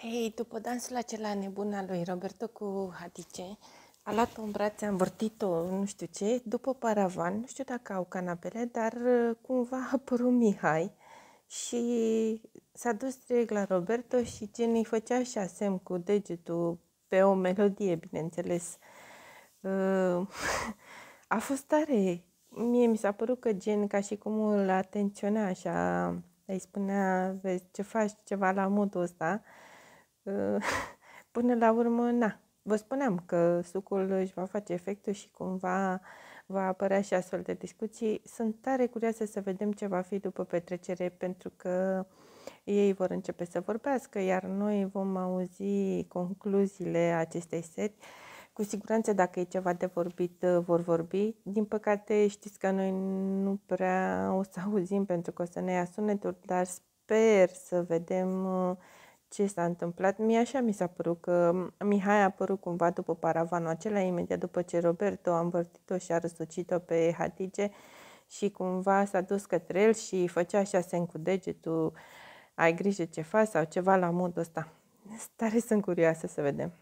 Hei, după dansul acela nebun al lui Roberto cu Hatice, a luat-o în brațe, a învârtit-o, nu știu ce, după paravan, nu știu dacă au canapele, dar uh, cumva a apărut Mihai și s-a dus direct la Roberto și gen îi făcea așa semn cu degetul pe o melodie, bineînțeles. Uh, a fost tare. Mie mi s-a părut că gen ca și cum îl atenționa așa, îi spunea, vezi ce faci, ceva la modul ăsta. Până la urmă, na, vă spuneam că sucul își va face efectul și cumva va apărea și astfel de discuții. Sunt tare curioasă să vedem ce va fi după petrecere, pentru că ei vor începe să vorbească, iar noi vom auzi concluziile acestei seri. Cu siguranță, dacă e ceva de vorbit, vor vorbi. Din păcate, știți că noi nu prea o să auzim pentru că o să ne ia sunetul, dar sper să vedem ce s-a întâmplat. Mie așa mi s-a părut că Mihai a apărut cumva după paravanul acela, imediat după ce Roberto a învârtit-o și a răsucit-o pe Hatice și cumva s-a dus către el și făcea așa semn cu degetul, ai grijă ce faci sau ceva la modul ăsta. Tare sunt curioasă să vedem.